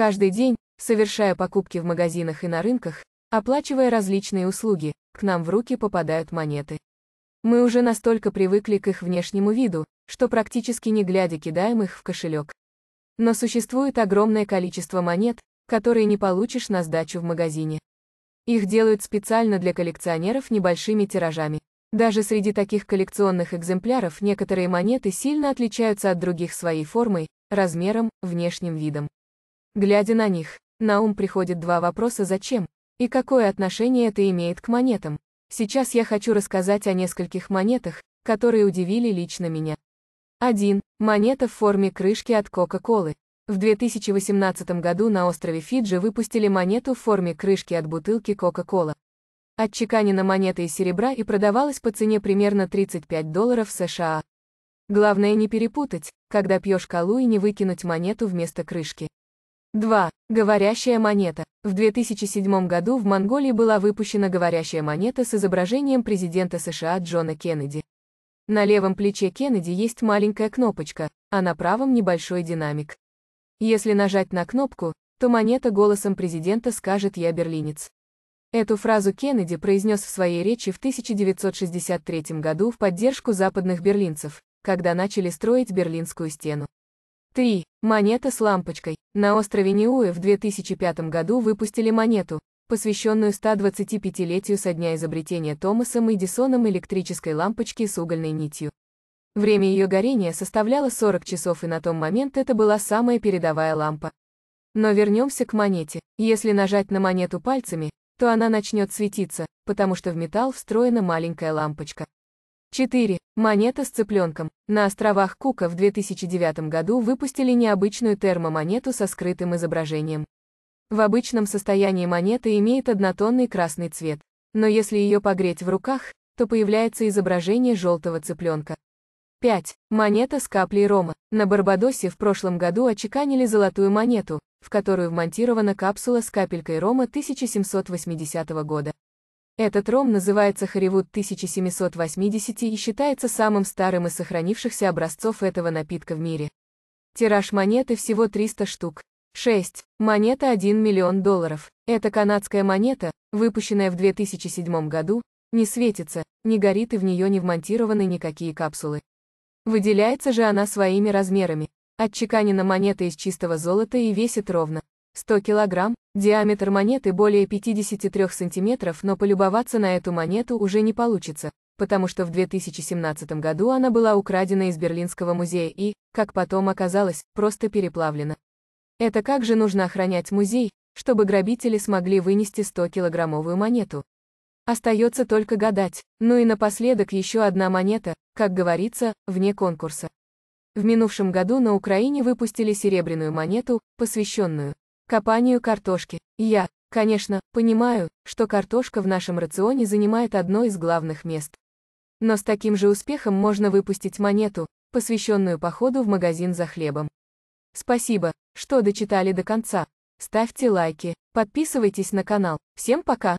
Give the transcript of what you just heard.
Каждый день, совершая покупки в магазинах и на рынках, оплачивая различные услуги, к нам в руки попадают монеты. Мы уже настолько привыкли к их внешнему виду, что практически не глядя кидаем их в кошелек. Но существует огромное количество монет, которые не получишь на сдачу в магазине. Их делают специально для коллекционеров небольшими тиражами. Даже среди таких коллекционных экземпляров некоторые монеты сильно отличаются от других своей формой, размером, внешним видом. Глядя на них, на ум приходит два вопроса «зачем?» и «какое отношение это имеет к монетам?». Сейчас я хочу рассказать о нескольких монетах, которые удивили лично меня. 1. Монета в форме крышки от Кока-Колы. В 2018 году на острове Фиджи выпустили монету в форме крышки от бутылки Кока-Кола. Отчеканена монета из серебра и продавалась по цене примерно 35 долларов США. Главное не перепутать, когда пьешь колу и не выкинуть монету вместо крышки. 2. Говорящая монета. В 2007 году в Монголии была выпущена говорящая монета с изображением президента США Джона Кеннеди. На левом плече Кеннеди есть маленькая кнопочка, а на правом небольшой динамик. Если нажать на кнопку, то монета голосом президента скажет «Я берлинец». Эту фразу Кеннеди произнес в своей речи в 1963 году в поддержку западных берлинцев, когда начали строить Берлинскую стену. 3. Монета с лампочкой. На острове Ниуэ в 2005 году выпустили монету, посвященную 125-летию со дня изобретения Томасом Эдисоном электрической лампочки с угольной нитью. Время ее горения составляло 40 часов и на том момент это была самая передовая лампа. Но вернемся к монете. Если нажать на монету пальцами, то она начнет светиться, потому что в металл встроена маленькая лампочка. 4. Монета с цыпленком. На островах Кука в 2009 году выпустили необычную термомонету со скрытым изображением. В обычном состоянии монета имеет однотонный красный цвет, но если ее погреть в руках, то появляется изображение желтого цыпленка. 5. Монета с каплей рома. На Барбадосе в прошлом году очеканили золотую монету, в которую вмонтирована капсула с капелькой рома 1780 года. Этот ром называется Хоривуд 1780 и считается самым старым из сохранившихся образцов этого напитка в мире. Тираж монеты всего 300 штук. 6. Монета 1 миллион долларов. Эта канадская монета, выпущенная в 2007 году, не светится, не горит и в нее не вмонтированы никакие капсулы. Выделяется же она своими размерами. Отчеканена монета из чистого золота и весит ровно 100 килограмм, Диаметр монеты более 53 см, но полюбоваться на эту монету уже не получится, потому что в 2017 году она была украдена из Берлинского музея и, как потом оказалось, просто переплавлена. Это как же нужно охранять музей, чтобы грабители смогли вынести 100-килограммовую монету. Остается только гадать, ну и напоследок еще одна монета, как говорится, вне конкурса. В минувшем году на Украине выпустили серебряную монету, посвященную Копанию картошки. Я, конечно, понимаю, что картошка в нашем рационе занимает одно из главных мест. Но с таким же успехом можно выпустить монету, посвященную походу в магазин за хлебом. Спасибо, что дочитали до конца. Ставьте лайки, подписывайтесь на канал. Всем пока!